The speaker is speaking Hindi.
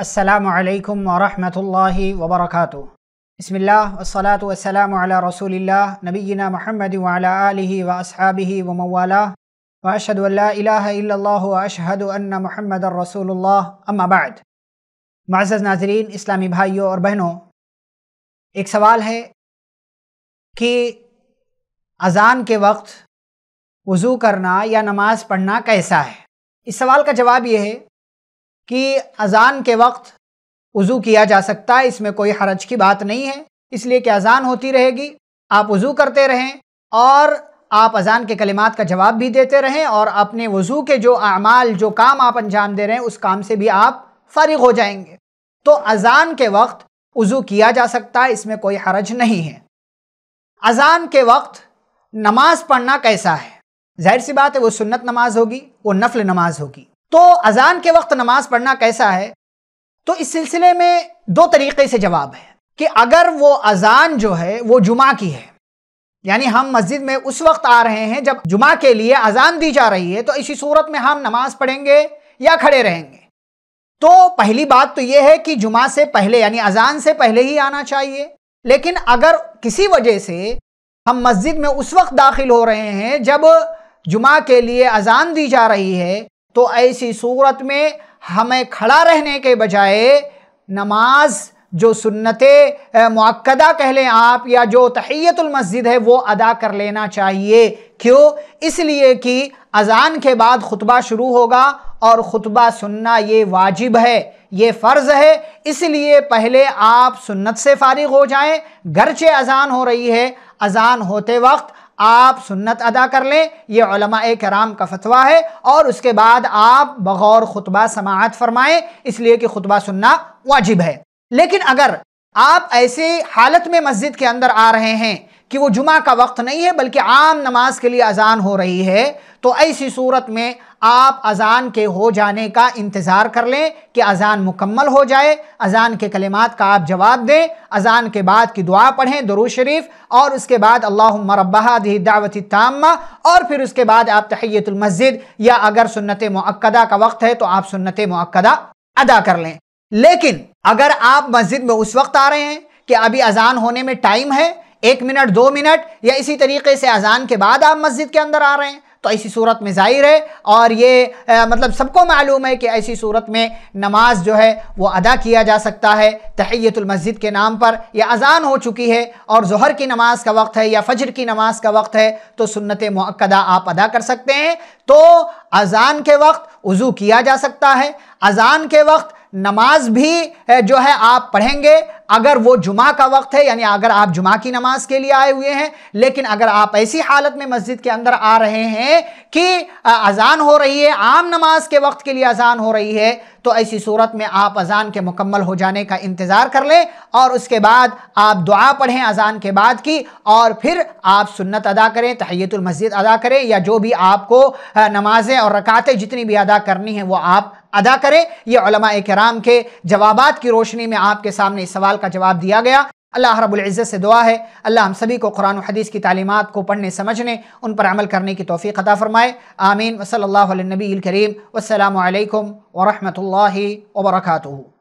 असलकम वरहमल वबरक बसलात वसलाम रसूल नबीना महमद व वमवाला व अशहद अन्न महमद रसूल अम्माबाद मज़ नाजरीन इस्लामी भाइयों और बहनों एक सवाल है कि अज़ान के वक्त वज़ू करना या नमाज़ पढ़ना कैसा है इस सवाल का जवाब ये है कि अज़ान के वक्त वज़ू किया जा सकता है इसमें कोई हरज की बात नहीं है इसलिए कि अज़ान होती रहेगी आप वज़ू करते रहें और आप अज़ान के कलिमात का जवाब भी देते रहें और अपने वज़ू के जो अमाल जो काम आप अंजाम दे रहे हैं उस काम से भी आप फारिग हो जाएंगे तो अज़ान के वक्त वज़ू किया जा सकता है इसमें कोई हरज नहीं है अज़ान के वक्त नमाज़ पढ़ना कैसा है जाहिर सी बात है वो सुन्नत नमाज होगी वो नफल नमाज होगी तो अजान के वक्त नमाज पढ़ना कैसा है तो इस सिलसिले में दो तरीके से जवाब है कि अगर वो अजान जो है वो जुमा की है यानी हम मस्जिद में उस वक्त आ रहे हैं जब जुमा के लिए अजान दी जा रही है तो इसी सूरत में हम नमाज पढ़ेंगे या खड़े रहेंगे तो पहली बात तो यह है कि जुमा से पहले यानी अजान से पहले ही आना चाहिए लेकिन अगर किसी वजह से हम मस्जिद में उस वक्त दाखिल हो रहे हैं जब जुमा के लिए अजान दी जा रही है तो ऐसी सूरत में हमें खड़ा रहने के बजाय नमाज जो सुन्नत मक्दा कह लें आप या जो तहैतुलमस्जिद है वो अदा कर लेना चाहिए क्यों इसलिए कि अज़ान के बाद खुतबा शुरू होगा और ख़ुतबा सुनना ये वाजिब है ये फ़र्ज़ है इसलिए पहले आप सुन्नत से फारिग हो जाएं से अज़ान हो रही है अज़ान होते वक्त आप सुन्नत अदा कर लें ये कराम का फतवा है और उसके बाद आप बगौर खुतबा समात फरमाएं इसलिए कि खुतबा सुनना वाजिब है लेकिन अगर आप ऐसे हालत में मस्जिद के अंदर आ रहे हैं कि वो जुमा का वक्त नहीं है बल्कि आम नमाज के लिए अजान हो रही है तो ऐसी सूरत में आप अज़ान के हो जाने का इंतज़ार कर लें कि अज़ान मुकम्मल हो जाए अज़ान के कलिमात का आप जवाब दें अज़ान के बाद की दुआ पढ़ें दरू शरीफ और उसके बाद अल्लाह रबादी दावत तामा और फिर उसके बाद आप तहैतुलमस्जिद या अगर सुन्नत मक्दा का वक्त है तो आप सुन्नत मक्दा अदा कर लें लेकिन अगर आप मस्जिद में उस वक्त आ रहे हैं कि अभी अज़ान होने में टाइम है एक मिनट दो मिनट या इसी तरीके से अज़ान के बाद आप मस्जिद के अंदर आ रहे हैं तो ऐसी सूरत में ज़ाहिर है और ये आ, मतलब सबको मालूम है कि ऐसी सूरत में नमाज जो है वो अदा किया जा सकता है मस्जिद के नाम पर यह अजान हो चुकी है और जहर की नमाज का वक्त है या फजर की नमाज का वक्त है तो सुन्नत मक्दा आप अदा कर सकते हैं तो अजान के वक्त वज़ू किया जा सकता है अजान के वक्त नमाज भी जो है आप पढ़ेंगे अगर वो जुमा का वक्त है यानी अगर आप जुमा की नमाज के लिए आए हुए हैं लेकिन अगर आप ऐसी हालत में मस्जिद के अंदर आ रहे हैं कि अजान हो रही है आम नमाज के वक्त के लिए अजान हो रही है तो ऐसी सूरत में आप अजान के मुकम्मल हो जाने का इंतज़ार कर लें और उसके बाद आप दुआ पढ़ें अजान के बाद की और फिर आप सुन्नत अदा करें मस्जिद अदा करें या जो भी आपको नमाजें और रकातें जितनी भी अदा करनी है वो आप अदा करें ये कराम के जवाबात की रोशनी में आपके सामने सवाल का जवाब दिया गया अल्लाह रबुल्ज़त से दुआ है अल्लाह हम सभी को कुरान हदीस की तालीमत को पढ़ने समझने उन पर अमल करने की तोफ़ी अता फ़रमाए आमीन वसल नबी करीम वालकम वरहमल वर्का